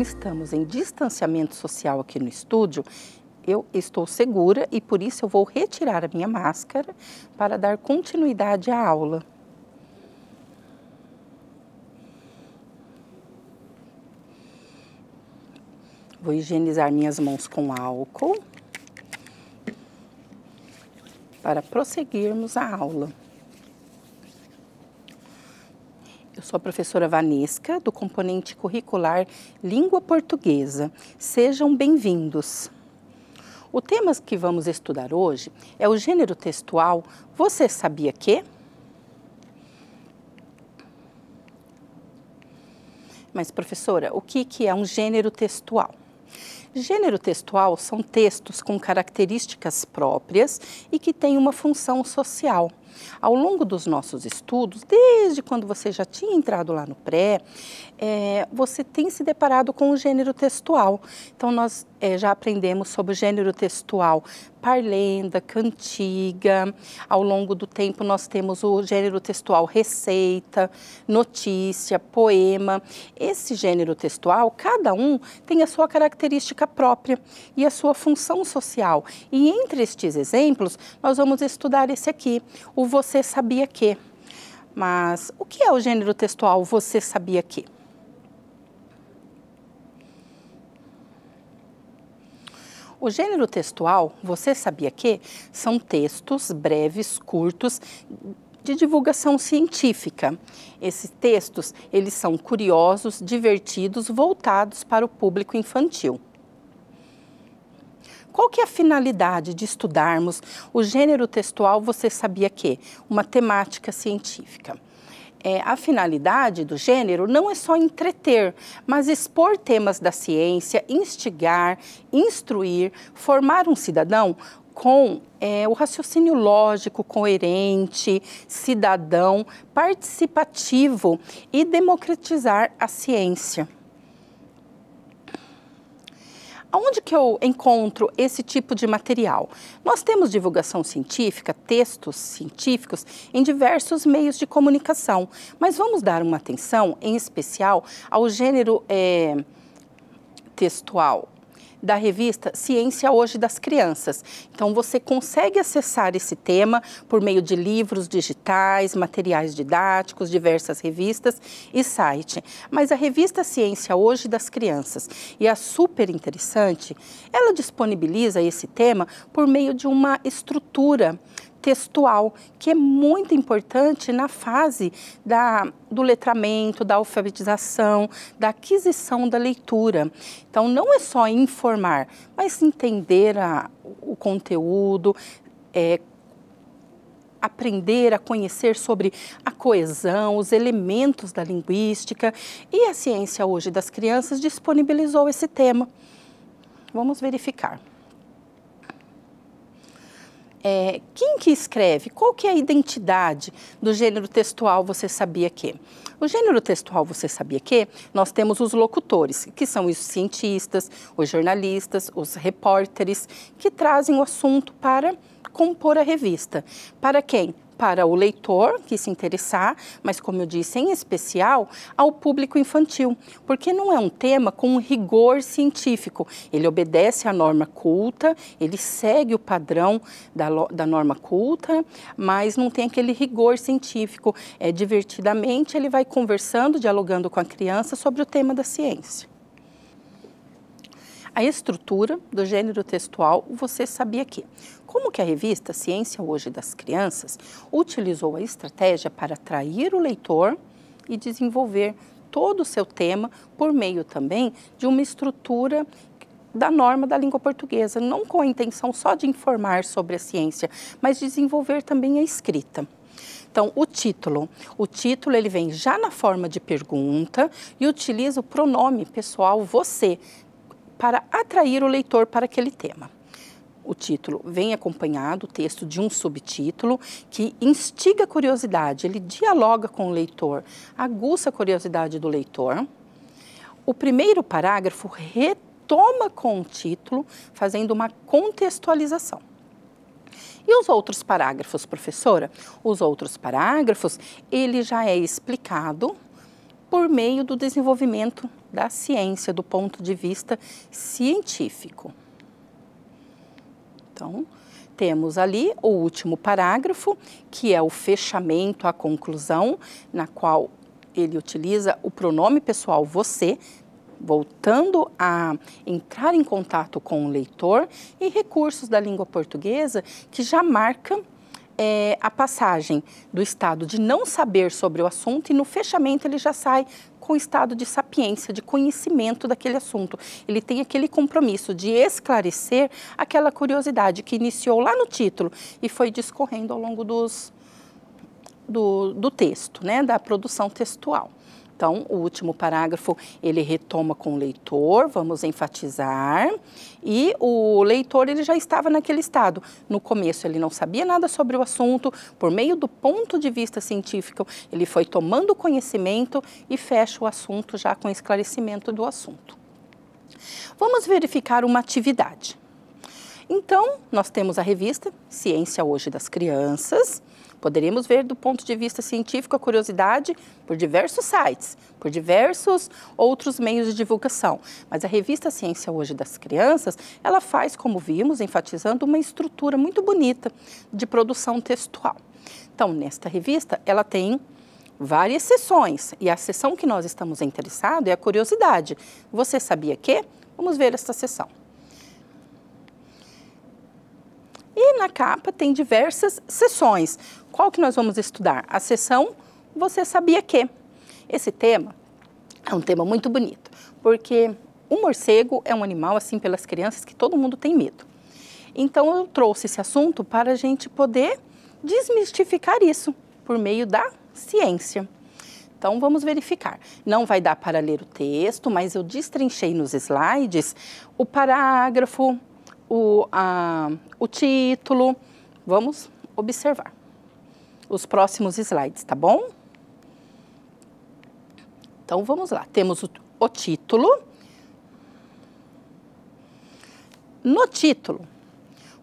como estamos em distanciamento social aqui no estúdio, eu estou segura e por isso eu vou retirar a minha máscara para dar continuidade à aula. Vou higienizar minhas mãos com álcool para prosseguirmos a aula. sou a professora Vanesca, do componente curricular Língua Portuguesa. Sejam bem-vindos. O tema que vamos estudar hoje é o gênero textual Você Sabia Que? Mas, professora, o que, que é um gênero textual? Gênero textual são textos com características próprias e que têm uma função social. Ao longo dos nossos estudos, desde quando você já tinha entrado lá no pré, é, você tem se deparado com o gênero textual. Então, nós é, já aprendemos sobre o gênero textual parlenda, cantiga. Ao longo do tempo, nós temos o gênero textual receita, notícia, poema. Esse gênero textual, cada um tem a sua característica própria e a sua função social. E entre estes exemplos, nós vamos estudar esse aqui, o Você Sabia Que. Mas o que é o gênero textual Você Sabia Que? O gênero textual, você sabia que? São textos breves, curtos, de divulgação científica. Esses textos, eles são curiosos, divertidos, voltados para o público infantil. Qual que é a finalidade de estudarmos o gênero textual, você sabia que? Uma temática científica. É, a finalidade do gênero não é só entreter, mas expor temas da ciência, instigar, instruir, formar um cidadão com é, o raciocínio lógico, coerente, cidadão, participativo e democratizar a ciência. Aonde que eu encontro esse tipo de material? Nós temos divulgação científica, textos científicos em diversos meios de comunicação, mas vamos dar uma atenção, em especial, ao gênero é, textual da revista Ciência Hoje das Crianças. Então você consegue acessar esse tema por meio de livros digitais, materiais didáticos, diversas revistas e site. Mas a revista Ciência Hoje das Crianças e a super interessante, ela disponibiliza esse tema por meio de uma estrutura textual, que é muito importante na fase da, do letramento, da alfabetização, da aquisição da leitura. Então, não é só informar, mas entender a, o conteúdo, é, aprender a conhecer sobre a coesão, os elementos da linguística. E a ciência hoje das crianças disponibilizou esse tema. Vamos verificar é, quem que escreve? Qual que é a identidade do gênero textual Você Sabia Que? O gênero textual Você Sabia Que? Nós temos os locutores, que são os cientistas, os jornalistas, os repórteres, que trazem o assunto para compor a revista. Para quem? para o leitor que se interessar, mas como eu disse, em especial ao público infantil, porque não é um tema com rigor científico. Ele obedece à norma culta, ele segue o padrão da, da norma culta, mas não tem aquele rigor científico. É, divertidamente, ele vai conversando, dialogando com a criança sobre o tema da ciência a estrutura do gênero textual, você sabia que. Como que a revista Ciência Hoje das Crianças utilizou a estratégia para atrair o leitor e desenvolver todo o seu tema por meio também de uma estrutura da norma da língua portuguesa, não com a intenção só de informar sobre a ciência, mas desenvolver também a escrita. Então, o título. O título ele vem já na forma de pergunta e utiliza o pronome pessoal você, para atrair o leitor para aquele tema. O título vem acompanhado, o texto de um subtítulo que instiga a curiosidade, ele dialoga com o leitor, aguça a curiosidade do leitor. O primeiro parágrafo retoma com o título, fazendo uma contextualização. E os outros parágrafos, professora? Os outros parágrafos, ele já é explicado por meio do desenvolvimento da ciência, do ponto de vista científico. Então, temos ali o último parágrafo, que é o fechamento, a conclusão, na qual ele utiliza o pronome pessoal você, voltando a entrar em contato com o leitor, e recursos da língua portuguesa que já marcam é, a passagem do estado de não saber sobre o assunto e no fechamento ele já sai com o estado de sapiência, de conhecimento daquele assunto. Ele tem aquele compromisso de esclarecer aquela curiosidade que iniciou lá no título e foi discorrendo ao longo dos, do, do texto, né, da produção textual. Então, o último parágrafo ele retoma com o leitor, vamos enfatizar. E o leitor ele já estava naquele estado. No começo ele não sabia nada sobre o assunto, por meio do ponto de vista científico, ele foi tomando conhecimento e fecha o assunto já com esclarecimento do assunto. Vamos verificar uma atividade. Então, nós temos a revista Ciência Hoje das Crianças, Poderíamos ver do ponto de vista científico a curiosidade por diversos sites, por diversos outros meios de divulgação. Mas a revista Ciência Hoje das Crianças, ela faz, como vimos, enfatizando uma estrutura muito bonita de produção textual. Então, nesta revista, ela tem várias sessões e a sessão que nós estamos interessados é a curiosidade. Você sabia que? Vamos ver esta sessão. E na capa tem diversas sessões. Qual que nós vamos estudar? A sessão Você Sabia Que. Esse tema é um tema muito bonito, porque o morcego é um animal, assim, pelas crianças, que todo mundo tem medo. Então, eu trouxe esse assunto para a gente poder desmistificar isso por meio da ciência. Então, vamos verificar. Não vai dar para ler o texto, mas eu destrinchei nos slides o parágrafo, o, a, o título. Vamos observar os próximos slides, tá bom? Então vamos lá, temos o, o título. No título,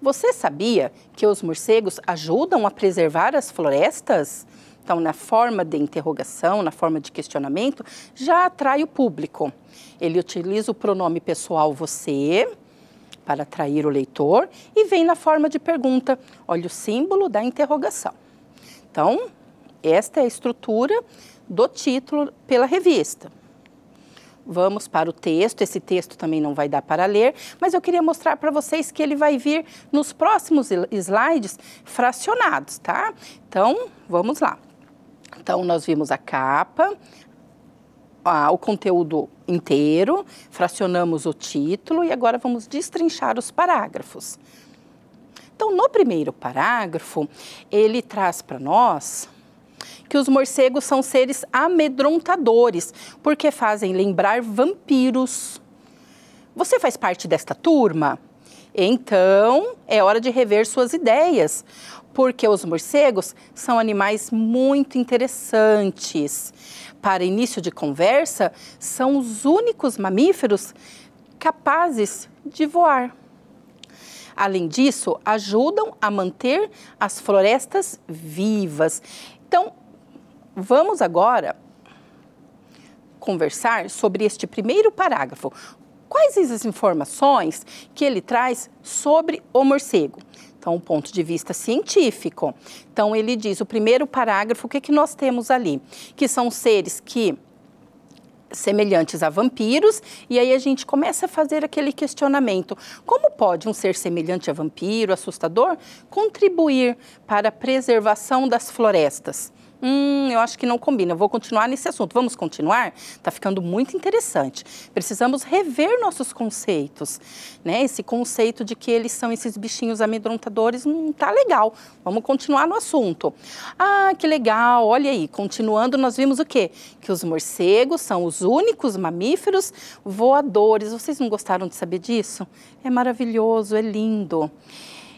você sabia que os morcegos ajudam a preservar as florestas? Então, na forma de interrogação, na forma de questionamento, já atrai o público. Ele utiliza o pronome pessoal você para atrair o leitor e vem na forma de pergunta. Olha o símbolo da interrogação. Então, esta é a estrutura do título pela revista. Vamos para o texto, esse texto também não vai dar para ler, mas eu queria mostrar para vocês que ele vai vir nos próximos slides fracionados, tá? Então, vamos lá. Então, nós vimos a capa, o conteúdo inteiro, fracionamos o título e agora vamos destrinchar os parágrafos. Então, no primeiro parágrafo, ele traz para nós que os morcegos são seres amedrontadores, porque fazem lembrar vampiros. Você faz parte desta turma? Então, é hora de rever suas ideias, porque os morcegos são animais muito interessantes. Para início de conversa, são os únicos mamíferos capazes de voar. Além disso, ajudam a manter as florestas vivas. Então, vamos agora conversar sobre este primeiro parágrafo. Quais as informações que ele traz sobre o morcego? Então, um ponto de vista científico. Então, ele diz, o primeiro parágrafo, o que, é que nós temos ali? Que são seres que semelhantes a vampiros, e aí a gente começa a fazer aquele questionamento: como pode um ser semelhante a vampiro, assustador, contribuir para a preservação das florestas? Hum, eu acho que não combina. Eu vou continuar nesse assunto. Vamos continuar? Tá ficando muito interessante. Precisamos rever nossos conceitos, né? Esse conceito de que eles são esses bichinhos amedrontadores não hum, tá legal. Vamos continuar no assunto. Ah, que legal. Olha aí, continuando, nós vimos o quê? Que os morcegos são os únicos mamíferos voadores. Vocês não gostaram de saber disso? É maravilhoso, é lindo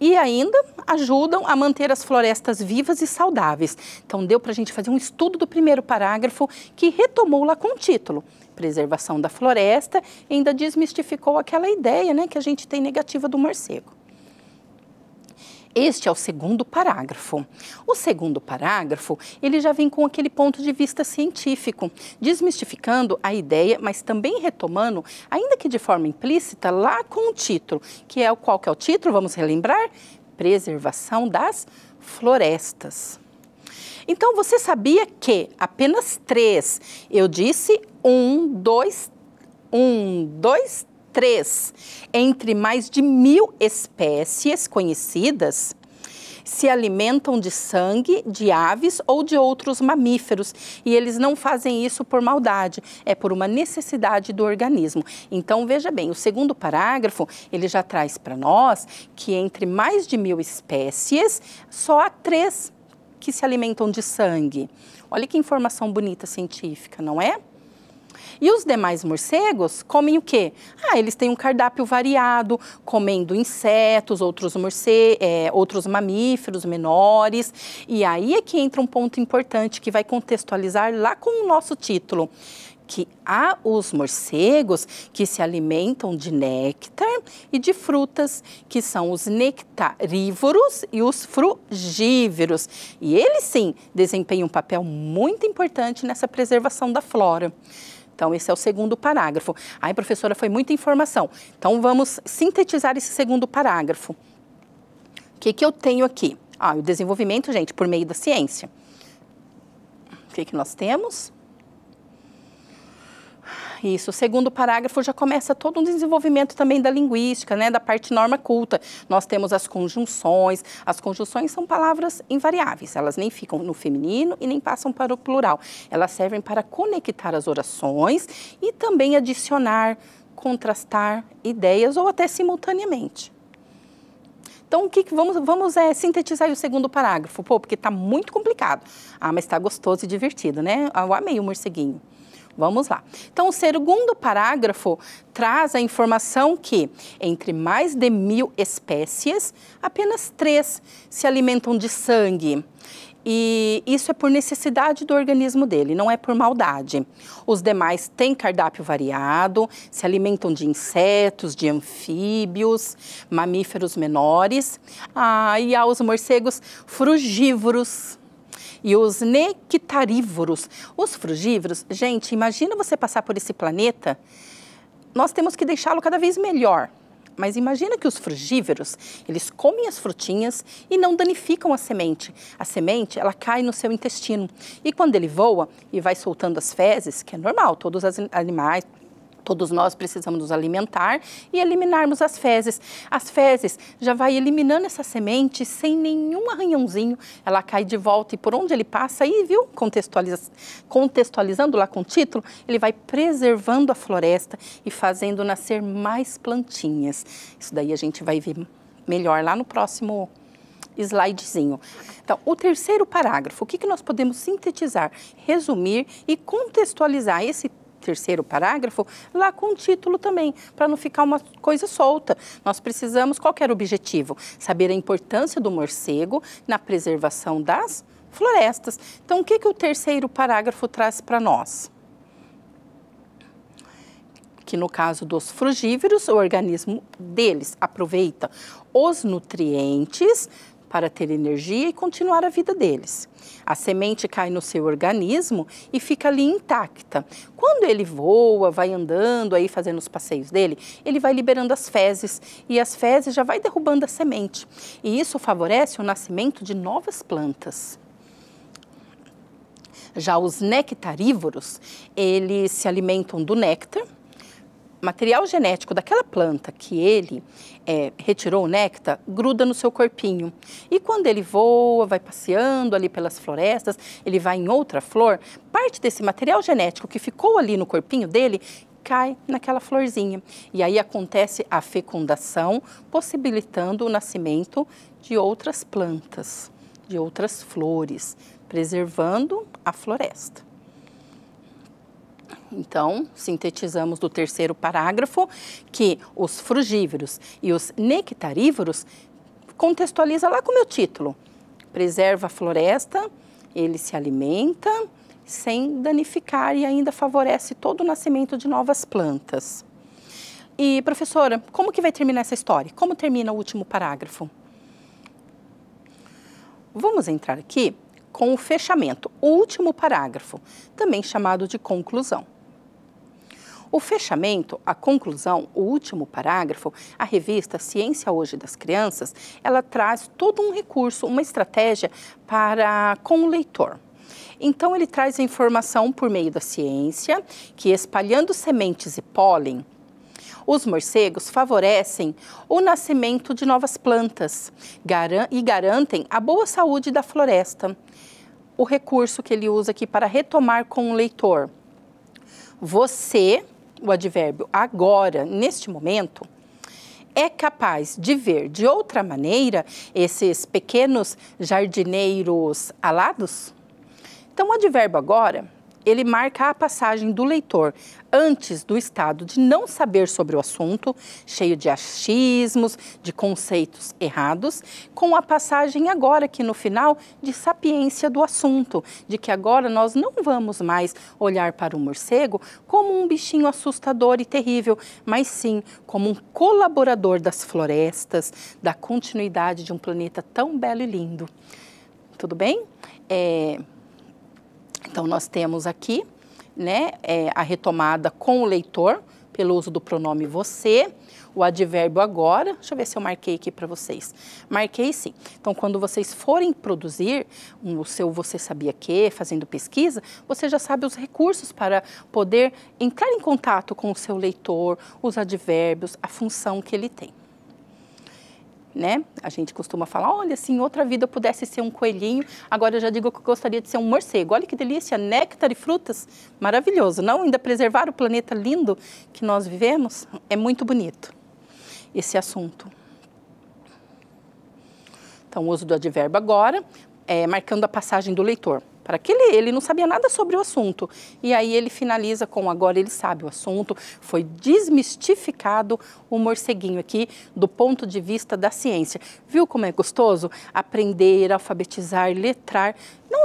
e ainda ajudam a manter as florestas vivas e saudáveis. Então, deu para a gente fazer um estudo do primeiro parágrafo que retomou lá com o título. Preservação da floresta ainda desmistificou aquela ideia né, que a gente tem negativa do morcego. Este é o segundo parágrafo. O segundo parágrafo, ele já vem com aquele ponto de vista científico, desmistificando a ideia, mas também retomando, ainda que de forma implícita, lá com o título, que é o qual que é o título, vamos relembrar? Preservação das florestas. Então, você sabia que apenas três, eu disse um, dois, um, dois, 3. Entre mais de mil espécies conhecidas, se alimentam de sangue de aves ou de outros mamíferos. E eles não fazem isso por maldade, é por uma necessidade do organismo. Então, veja bem, o segundo parágrafo, ele já traz para nós que entre mais de mil espécies, só há três que se alimentam de sangue. Olha que informação bonita científica, não é? E os demais morcegos comem o quê? Ah, eles têm um cardápio variado, comendo insetos, outros, morce é, outros mamíferos menores. E aí é que entra um ponto importante que vai contextualizar lá com o nosso título que há os morcegos que se alimentam de néctar e de frutas, que são os nectarívoros e os frugívoros. E eles sim desempenham um papel muito importante nessa preservação da flora. Então, esse é o segundo parágrafo. Aí, professora, foi muita informação. Então, vamos sintetizar esse segundo parágrafo. O que, que eu tenho aqui? Ah, o desenvolvimento, gente, por meio da ciência. O que, que nós temos? Isso. O segundo parágrafo já começa todo um desenvolvimento também da linguística, né, da parte norma culta. Nós temos as conjunções. As conjunções são palavras invariáveis. Elas nem ficam no feminino e nem passam para o plural. Elas servem para conectar as orações e também adicionar, contrastar ideias ou até simultaneamente. Então, o que, que vamos, vamos é, sintetizar o segundo parágrafo? Pô, porque está muito complicado. Ah, mas está gostoso e divertido, né? Ah, eu amei o morceguinho. Vamos lá. Então, o segundo parágrafo traz a informação que, entre mais de mil espécies, apenas três se alimentam de sangue. E isso é por necessidade do organismo dele, não é por maldade. Os demais têm cardápio variado, se alimentam de insetos, de anfíbios, mamíferos menores. Ah, e aos morcegos frugívoros e os nectarívoros. Os frugívoros, gente, imagina você passar por esse planeta, nós temos que deixá-lo cada vez melhor. Mas imagina que os frugívoros, eles comem as frutinhas e não danificam a semente. A semente, ela cai no seu intestino. E quando ele voa e vai soltando as fezes, que é normal, todos os animais, todos nós precisamos nos alimentar e eliminarmos as fezes. As fezes já vai eliminando essa semente sem nenhum arranhãozinho, ela cai de volta e por onde ele passa aí, viu? Contextualiza contextualizando lá com o título, ele vai preservando a floresta e fazendo nascer mais plantinhas. Isso daí a gente vai ver melhor lá no próximo slidezinho. Então, o terceiro parágrafo, o que, que nós podemos sintetizar, resumir e contextualizar esse terceiro parágrafo, lá com o título também, para não ficar uma coisa solta. Nós precisamos, qual era o objetivo? Saber a importância do morcego na preservação das florestas. Então, o que, que o terceiro parágrafo traz para nós? que no caso dos frugívoros, o organismo deles aproveita os nutrientes para ter energia e continuar a vida deles. A semente cai no seu organismo e fica ali intacta. Quando ele voa, vai andando aí fazendo os passeios dele, ele vai liberando as fezes e as fezes já vai derrubando a semente. E isso favorece o nascimento de novas plantas. Já os nectarívoros, eles se alimentam do néctar material genético daquela planta que ele é, retirou o néctar gruda no seu corpinho. E quando ele voa, vai passeando ali pelas florestas, ele vai em outra flor, parte desse material genético que ficou ali no corpinho dele cai naquela florzinha. E aí acontece a fecundação, possibilitando o nascimento de outras plantas, de outras flores, preservando a floresta. Então, sintetizamos do terceiro parágrafo que os frugívoros e os nectarívoros contextualiza lá com o meu título. Preserva a floresta, ele se alimenta sem danificar e ainda favorece todo o nascimento de novas plantas. E professora, como que vai terminar essa história? Como termina o último parágrafo? Vamos entrar aqui com o fechamento, o último parágrafo, também chamado de conclusão. O fechamento, a conclusão, o último parágrafo, a revista Ciência Hoje das Crianças, ela traz todo um recurso, uma estratégia para com o leitor. Então ele traz a informação por meio da ciência, que espalhando sementes e pólen, os morcegos favorecem o nascimento de novas plantas e garantem a boa saúde da floresta. O recurso que ele usa aqui para retomar com o leitor. Você o advérbio agora, neste momento, é capaz de ver de outra maneira esses pequenos jardineiros alados? Então, o advérbio agora ele marca a passagem do leitor antes do estado de não saber sobre o assunto, cheio de achismos, de conceitos errados, com a passagem agora aqui no final de sapiência do assunto, de que agora nós não vamos mais olhar para o morcego como um bichinho assustador e terrível, mas sim como um colaborador das florestas, da continuidade de um planeta tão belo e lindo. Tudo bem? É, então, nós temos aqui né, é, a retomada com o leitor, pelo uso do pronome você, o advérbio agora. Deixa eu ver se eu marquei aqui para vocês. Marquei sim. Então, quando vocês forem produzir um, o seu você sabia que, fazendo pesquisa, você já sabe os recursos para poder entrar em contato com o seu leitor, os advérbios, a função que ele tem né? A gente costuma falar, olha, se em outra vida eu pudesse ser um coelhinho, agora eu já digo que eu gostaria de ser um morcego. Olha que delícia, néctar e frutas, maravilhoso. Não ainda preservar o planeta lindo que nós vivemos, é muito bonito esse assunto. Então, o uso do advérbio agora, é, marcando a passagem do leitor para que ele, ele não sabia nada sobre o assunto. E aí ele finaliza com agora ele sabe o assunto, foi desmistificado o morceguinho aqui do ponto de vista da ciência. Viu como é gostoso aprender, alfabetizar, letrar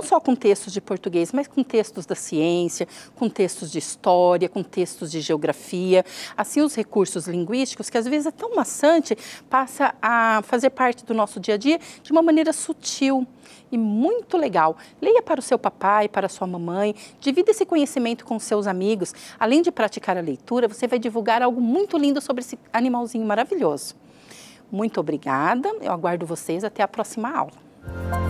só com textos de português, mas com textos da ciência, com textos de história, com textos de geografia. Assim, os recursos linguísticos, que às vezes é tão maçante, passa a fazer parte do nosso dia a dia de uma maneira sutil e muito legal. Leia para o seu papai, para a sua mamãe, divida esse conhecimento com seus amigos. Além de praticar a leitura, você vai divulgar algo muito lindo sobre esse animalzinho maravilhoso. Muito obrigada, eu aguardo vocês até a próxima aula.